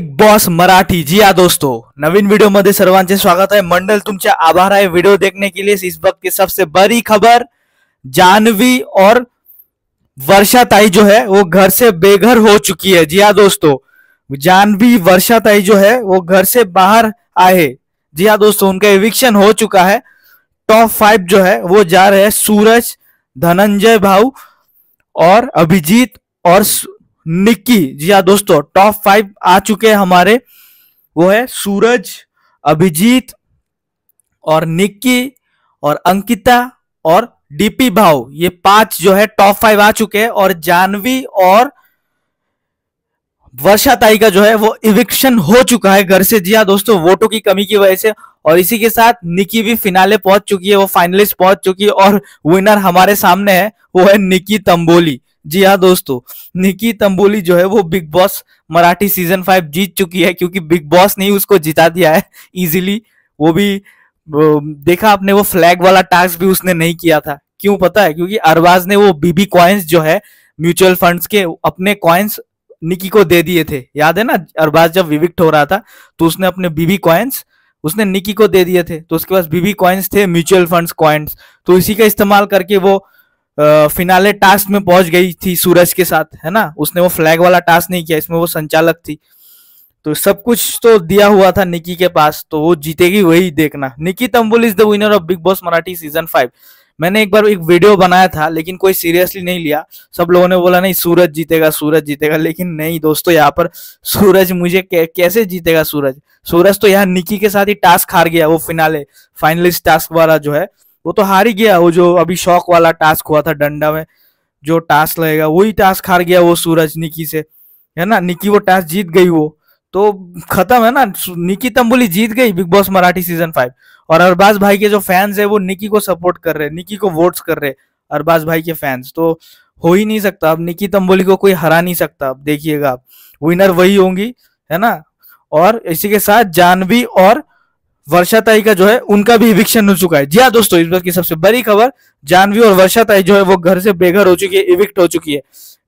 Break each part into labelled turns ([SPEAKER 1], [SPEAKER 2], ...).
[SPEAKER 1] big Boss Marathi जी हाँ दोस्तों नवीन video मध्य सर्वांचे स्वागत है मंडल तुमच्या आभार है वीडियो देखने के लिए इस वक्त की सबसे बड़ी खबर जानवी और वर्षा ताई जो है वो घर से बेघर हो चुकी है जी हाँ दोस्तों जानवी वर्षा ताई जो है वो घर से बाहर आए जी हाँ दोस्तों उनका एविक्शन हो चुका है टॉप फाइव जो है वो जा रहे हैं सूरज धनंजय भाऊ और अभिजीत और निक्की जी हाँ दोस्तों टॉप फाइव आ चुके हैं हमारे वो है सूरज अभिजीत और निक्की और अंकिता और डीपी भाव ये पांच जो है टॉप फाइव आ चुके हैं और जानवी और वर्षा ताई का जो है वो इविक्शन हो चुका है घर से जी हाँ दोस्तों वोटों की कमी की वजह से और इसी के साथ निकी भी फिनाले पहुंच चुकी है वो फाइनलिस्ट पहुंच चुकी है और विनर हमारे सामने है वो है निकी तंबोली जी हाँ दोस्तों निकी तंबोली जो है वो Bigg Boss Marathi season five जीत चुकी है क्योंकि बिग बॉस ने उसको जिता दिया है इजीली वो भी वो देखा आपने वो फ्लैग वाला टास्क भी उसने नहीं किया था क्यों पता है क्योंकि अरबाज ने वो बीबी कॉइन्स जो है म्यूचुअल फंड्स के अपने कॉइन्स निकी को दे दिए थे याद है ना अरबाज जब विविक्ट हो रहा था तो उसने अपने बीबी कॉइन्स उसने निकी को दे दिए थे तो उसके पास बीबी कॉइन्स थे म्यूचुअल फंड्स कॉइन्स तो इसी का इस्तेमाल करके वो फिनाले टास्क में पहुंच गई थी सूरज के साथ है ना उसने वो फ्लैग वाला टास्क नहीं किया इसमें वो संचालक थी तो सब कुछ तो दिया हुआ था निकी के पास तो वो जीतेगी वही देखना Nikki Tamboli is the winner of Bigg Boss Marathi season five मैंने एक बार एक वीडियो बनाया था लेकिन कोई सीरियसली नहीं लिया सब लोगों ने बोला नहीं सूरज जीतेगा सूरज जीतेगा लेकिन नहीं दोस्तों यहाँ पर सूरज मुझे कैसे जीतेगा सूरज सूरज तो यहाँ निकी के साथ ही टास्क हार गया वो फिनाले फाइनलिस्ट टास्क वाला जो है वो तो हार ही गया वो जो अभी शौक वाला टास्क हुआ था डंडा में जो टास्क लगेगा वही टास्क हार गया वो सूरज निकी से है ना निकी वो टास्क जीत गई वो तो खत्म है ना निकी तंबुली जीत गई Bigg Boss Marathi season five और अरबाज भाई के जो फैंस है वो निकी को सपोर्ट कर रहे निकी को वोट्स कर रहे अरबाज भाई के फैंस तो हो ही नहीं सकता अब निकी तंबोली को कोई हरा नहीं सकता अब देखिएगा आप विनर वही होंगी है ना और इसी के साथ जानवी और वर्षाताई का जो है उनका भी इविक्शन हो चुका है जी हाँ दोस्तों इस बार की सबसे बड़ी खबर जानवी और वर्षाताई जो है वो घर से बेघर हो चुकी है इविक्ट हो चुकी है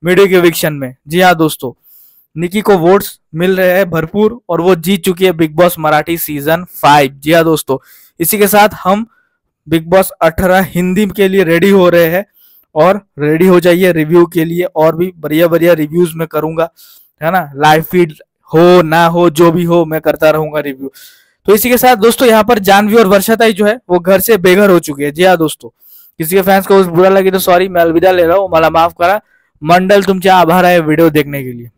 [SPEAKER 1] मीडियो के इविक्शन में जी हाँ दोस्तों निकी को वोट्स मिल रहे हैं भरपूर और वो जीत चुकी है Bigg Boss Marathi season five जी हाँ दोस्तों इसी के साथ हम बिग बॉस अठारह हिंदी के लिए रेडी हो रहे हैं और रेडी हो जाइए रिव्यू के लिए और भी बढ़िया बढ़िया रिव्यूज में करूंगा है ना लाइव फीड हो ना हो जो भी हो मैं करता रहूंगा रिव्यू तो इसी के साथ दोस्तों यहाँ पर जानवी और वर्षाताई जो है वो घर से बेघर हो चुकी है जी हाँ दोस्तों किसी के फैंस को बुरा लगे तो सॉरी मैं अलविदा ले रहा हूँ माला माफ करा मंडल तुम चाह आभार है वीडियो देखने के लिए